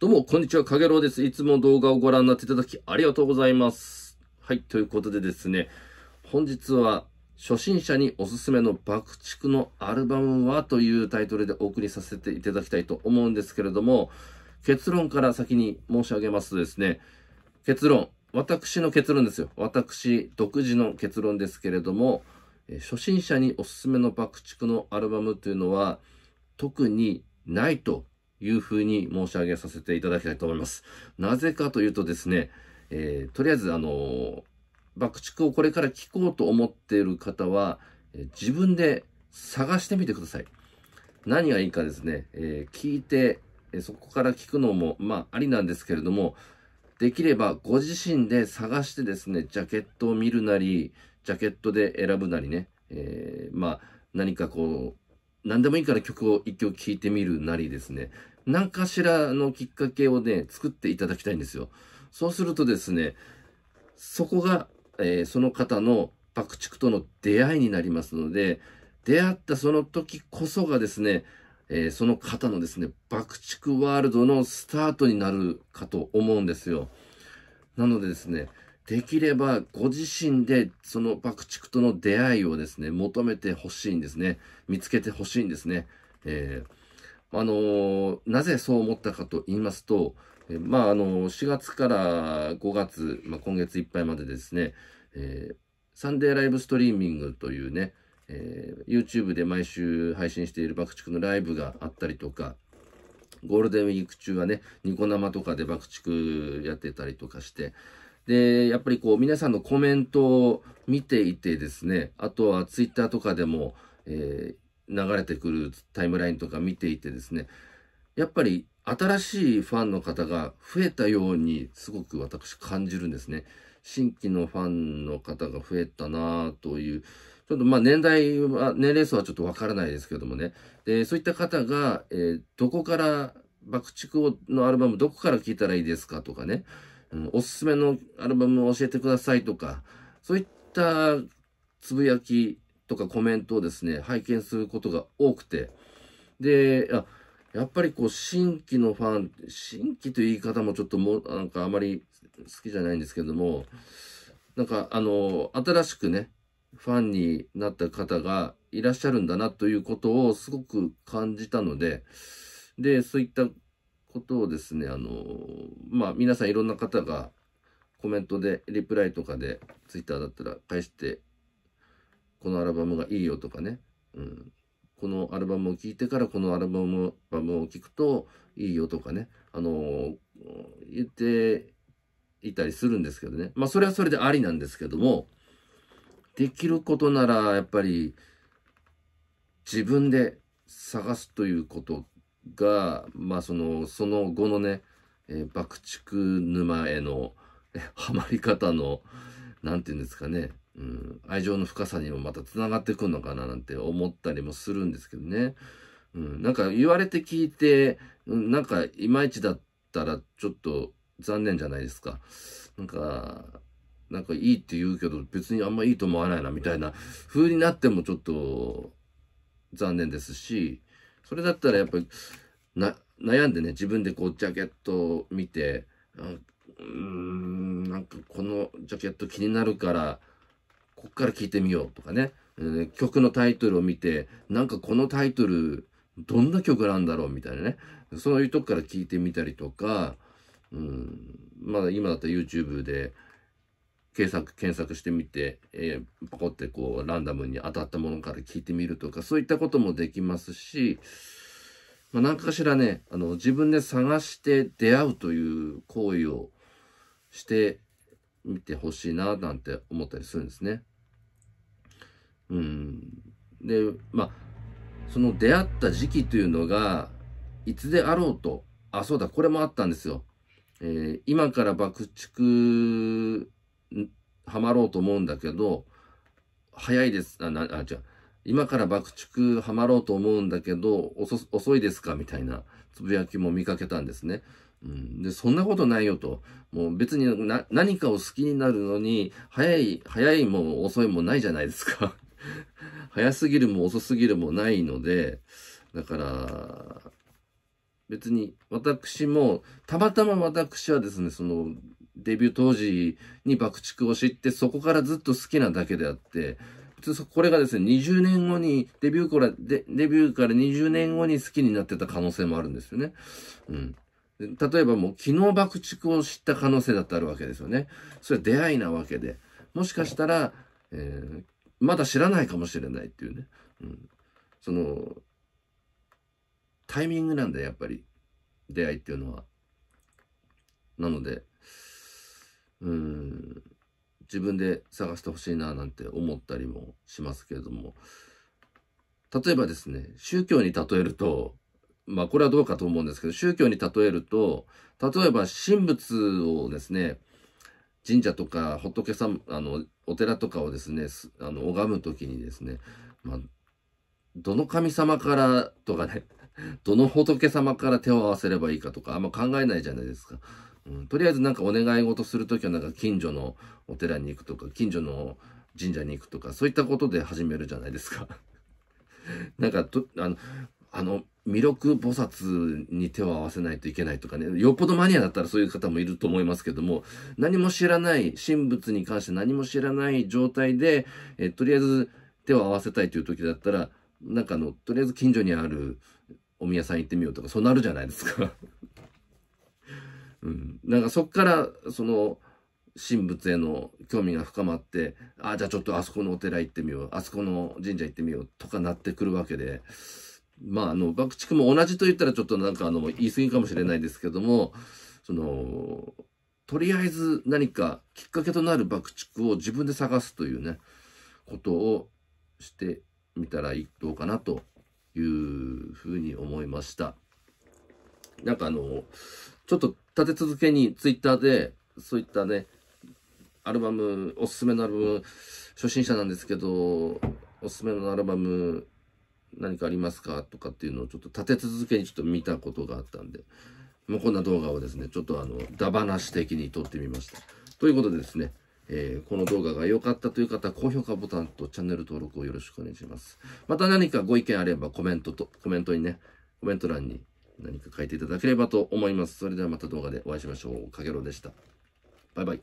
どうも、こんにちは、かげろうです。いつも動画をご覧になっていただき、ありがとうございます。はい、ということでですね、本日は、初心者におすすめの爆竹のアルバムはというタイトルでお送りさせていただきたいと思うんですけれども、結論から先に申し上げますとですね、結論、私の結論ですよ。私独自の結論ですけれども、初心者におすすめの爆竹のアルバムというのは特にないというふうに申し上げさせていただきたいと思います。なぜかというとですね、えー、とりあえずあの爆竹をこれから聞こうと思っている方は、え自分で探してみてください。何がいいかですね、えー、聞いて、えそこから聞くのも、まあ、ありなんですけれども、できればご自身で探してですね、ジャケットを見るなり、ジャケットで選ぶなりね、えー、まあ、何かこう、何でもいいから曲を一曲聴いてみるなりですね、何かしらのきっかけをね、作っていただきたいんですよ。そうするとですね、そこが、えー、その方の爆竹との出会いになりますので、出会ったその時こそがですね、えー、その方のですね、爆竹ワールドのスタートになるかと思うんですよ。なのでですね、できればご自身でその爆竹との出会いをですね、求めてほしいんですね。見つけてほしいんですね。えー、あのー、なぜそう思ったかと言いますと、えー、まあ、あの4月から5月、まあ、今月いっぱいまでですね、えサンデーライブストリーミングというね、え YouTube で毎週配信している爆竹のライブがあったりとか、ゴールデンウィーク中はね、ニコ生とかで爆竹やってたりとかして、で、やっぱりこう皆さんのコメントを見ていてですね、あとはツイッターとかでも、えー、流れてくるタイムラインとか見ていてですね、やっぱり新しいファンの方が増えたようにすごく私感じるんですね。新規のファンの方が増えたなという、ちょっとまあ年代は、年齢層はちょっとわからないですけどもね。で、そういった方が、えー、どこから、爆竹のアルバムどこから聴いたらいいですかとかね。うん、おすすめのアルバムを教えてくださいとか、そういったつぶやきとかコメントをですね、拝見することが多くて、で、あやっぱりこう、新規のファン、新規という言い方もちょっとも、なんかあまり好きじゃないんですけども、なんかあの、新しくね、ファンになった方がいらっしゃるんだなということをすごく感じたので、で、そういったことをですね、あの、まあ、皆さんいろんな方がコメントで、リプライとかで、ツイッターだったら返して、このアルバムがいいよとかね、うん、このアルバムを聴いてからこのアルバムを聴くといいよとかね、あの、言っていたりするんですけどね。まあ、それはそれでありなんですけども、できることなら、やっぱり、自分で探すということが、まあ、その、その後のね、えー、爆竹沼への、はまり方の、何て言うんですかね、うん、愛情の深さにもまたつながってくるのかななんて思ったりもするんですけどね。うん、なんか言われて聞いて、うん、なんかいまいちだったらちょっと残念じゃないですか。なんか、なんかいいって言うけど別にあんまいいと思わないなみたいな風になってもちょっと残念ですし、それだったらやっぱり悩んでね自分でこうジャケットを見てうんなんかこのジャケット気になるからこっから聞いてみようとかね、えー、曲のタイトルを見てなんかこのタイトルどんな曲なんだろうみたいなねそういうとこから聞いてみたりとか、うん、まだ今だったら YouTube で検索検索してみて、えー、ポコってこうランダムに当たったものから聞いてみるとかそういったこともできますし、まあ、何かしらねあの自分で探して出会うという行為をしてみてほしいななんて思ったりするんですね。うん、でまあその出会った時期というのがいつであろうとあそうだこれもあったんですよ。えー、今から爆竹ハマろうと思うんだけど、早いです。あ、な、あ、じゃ今から爆竹ハマろうと思うんだけど、遅いですかみたいなつぶやきも見かけたんですね。うん、で、そんなことないよと。もう別にな、何かを好きになるのに、早い、早いも遅いもないじゃないですか 早すぎるも遅すぎるもないので、だから、別に私も、たまたま私はですね、その、デビュー当時に爆竹を知って、そこからずっと好きなだけであって、これがですね、20年後に、デビューから、デビューから20年後に好きになってた可能性もあるんですよね。うん。例えばもう昨日爆竹を知った可能性だってあるわけですよね。それは出会いなわけで。もしかしたら、えー、まだ知らないかもしれないっていうね。うん、その、タイミングなんだやっぱり出会いっていうのは。なのでうん自分で探してほしいななんて思ったりもしますけれども例えばですね宗教に例えるとまあこれはどうかと思うんですけど宗教に例えると例えば神仏をですね神社とか仏様あのお寺とかをですねあの拝む時にですね、まあ、どの神様からとかね どの仏様から手を合わせればいいかとかあんま考えないじゃないですか。うん、とりあえずなんかお願い事する時はなんか近所のお寺に行くとか近所の神社に行くとかそういったことで始めるじゃないですか。なんかとあのあの魅力菩薩に手を合わせないといけないとかね、よっぽどマニアだったらそういう方もいると思いますけども、何も知らない、神仏に関して何も知らない状態で、えとりあえず手を合わせたいという時だったら、なんかの、とりあえず近所にあるお宮さん行ってみようとか、そうなるじゃないですか うん。なんかそっから、その、神仏への興味が深まって、ああ、じゃあちょっとあそこのお寺行ってみよう、あそこの神社行ってみようとかなってくるわけで、まあ、あの、爆竹も同じと言ったらちょっとなんかあの、言い過ぎかもしれないですけども、その、とりあえず何かきっかけとなる爆竹を自分で探すというね、ことをして見たら一等かなというふうに思いました。なんかあの、ちょっと立て続けにツイッターで、そういったね、アルバム、おすすめのアルバム、初心者なんですけど、おすすめのアルバム、何かありますかとかっていうのをちょっと立て続けにちょっと見たことがあったんで、もうこんな動画をですね、ちょっとあの、ダバなし的に撮ってみました。ということでですね、えー、この動画が良かったという方、高評価ボタンとチャンネル登録をよろしくお願いします。また何かご意見あればコメントと、コメントにね、コメント欄に何か書いていただければと思います。それではまた動画でお会いしましょう。かげろでした。バイバイ。